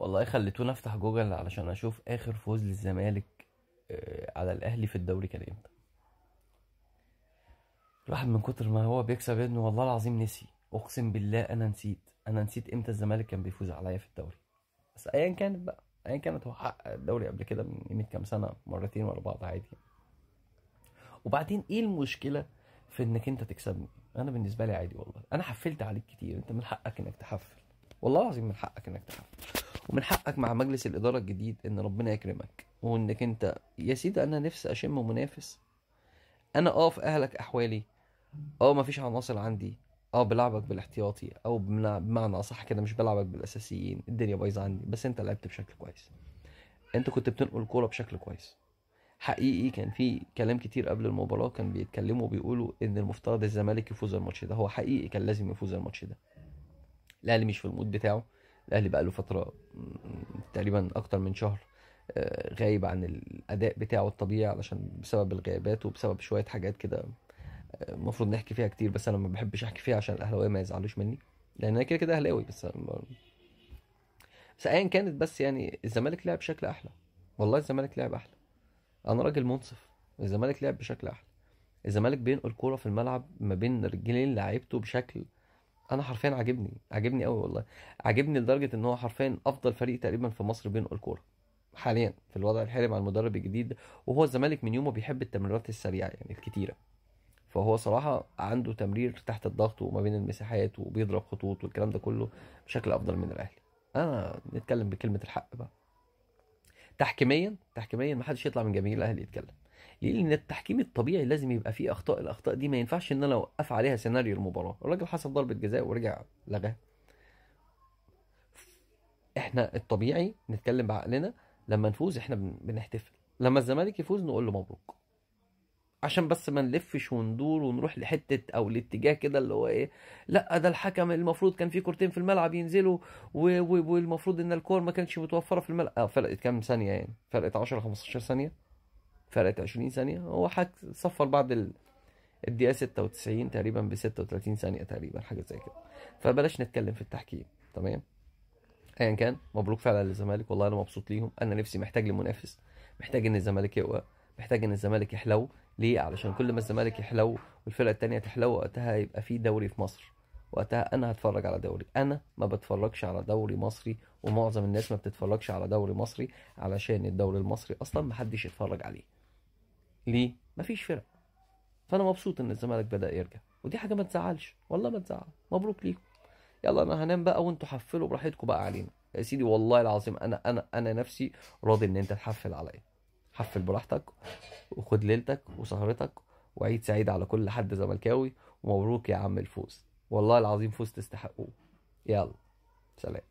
والله خليتوني افتح جوجل علشان اشوف اخر فوز للزمالك آه، على الاهلي في الدوري كان امتى الواحد من كتر ما هو بيكسب ابنه والله العظيم نسي اقسم بالله انا نسيت انا نسيت امتى الزمالك كان بيفوز عليا في الدوري بس ايا كانت بقى ايا كانت هو حقق الدوري قبل كده من قيمه كام سنه مرتين ورا بعض عادي وبعدين ايه المشكله في انك انت تكسبني انا بالنسبه لي عادي والله انا حفلت عليك كتير انت من حقك انك تحفل والله العظيم من حقك انك تحفل ومن حقك مع مجلس الإدارة الجديد إن ربنا يكرمك وإنك أنت يا سيدي أنا نفسي أشم منافس أنا أه في أهلك أحوالي أه مفيش عناصر عندي أه بلعبك بالاحتياطي أو بمعنى أصح كده مش بلعبك بالأساسيين الدنيا بايظة عندي بس أنت لعبت بشكل كويس أنت كنت بتنقل كورة بشكل كويس حقيقي كان في كلام كتير قبل المباراه كان بيتكلموا بيقولوا ان المفترض الزمالك يفوز الماتش ده هو حقيقي كان لازم يفوز الماتش ده الاهلي مش في المود بتاعه الاهلي بقى له فتره تقريبا اكتر من شهر آه، غايب عن الاداء بتاعه الطبيعي علشان بسبب الغيابات وبسبب شويه حاجات كده آه، المفروض نحكي فيها كتير بس انا ما بحبش احكي فيها عشان الاهلاويه ما يزعلوش مني لان انا كده كده اهلاوي بس بس ايا كانت بس يعني الزمالك لعب بشكل احلى والله الزمالك لعب احلى انا راجل منصف الزمالك لعب بشكل احلى الزمالك بينقل كوره في الملعب ما بين رجلين لعيبته بشكل انا حرفيا عاجبني عاجبني قوي والله عاجبني لدرجه ان هو حرفيا افضل فريق تقريبا في مصر بينقل كوره حاليا في الوضع الحالي مع المدرب الجديد وهو الزمالك من يومه بيحب التمريرات السريعه يعني الكتيره فهو صراحة عنده تمرير تحت الضغط وما بين المساحات وبيضرب خطوط والكلام ده كله بشكل أفضل من الأهلي. أنا نتكلم بكلمة الحق بقى. تحكيميا تحكيميا محدش يطلع من جماهير الأهلي يتكلم. ليه؟ لان التحكيم الطبيعي لازم يبقى فيه اخطاء الاخطاء دي ما ينفعش ان انا اوقف عليها سيناريو المباراه الراجل حسب ضربه جزاء ورجع لغاها احنا الطبيعي نتكلم بعقلنا لما نفوز احنا بنحتفل لما الزمالك يفوز نقول له مبروك عشان بس ما نلفش وندور ونروح لحته او الاتجاه كده اللي هو ايه لا ده الحكم المفروض كان في كورتين في الملعب ينزلوا والمفروض ان الكور ما كانتش متوفره في الملعب اه فرقت كام ثانيه يعني فرقت 10 15 ثانيه فرقت 20 ثانيه هو حك صفر بعد الدقيقه 96 تقريبا ب 36 ثانيه تقريبا حاجه زي كده فبلاش نتكلم في التحكيم تمام ايا كان مبروك فعلا للزمالك والله انا مبسوط ليهم انا نفسي محتاج لمنافس محتاج ان الزمالك يقوى محتاج ان الزمالك يحلو ليه علشان كل ما الزمالك يحلو والفرقه التانية تحلو وقتها هيبقى في دوري في مصر وقتها انا هتفرج على دوري انا ما بتفرجش على دوري مصري ومعظم الناس ما بتتفرجش على دوري مصري علشان الدوري المصري اصلا محدش يتفرج عليه ليه؟ مفيش فرق فانا مبسوط ان الزمالك بدا يرجع ودي حاجه ما تزعلش والله ما تزعل مبروك ليكم يلا انا هنام بقى وانتوا حفلوا براحتكم بقى علينا يا سيدي والله العظيم انا انا انا نفسي راضي ان انت تحفل عليا حفل براحتك وخد ليلتك وسهرتك وعيد سعيد على كل حد زملكاوي ومبروك يا عم الفوز والله العظيم فوز تستحقوه يلا سلام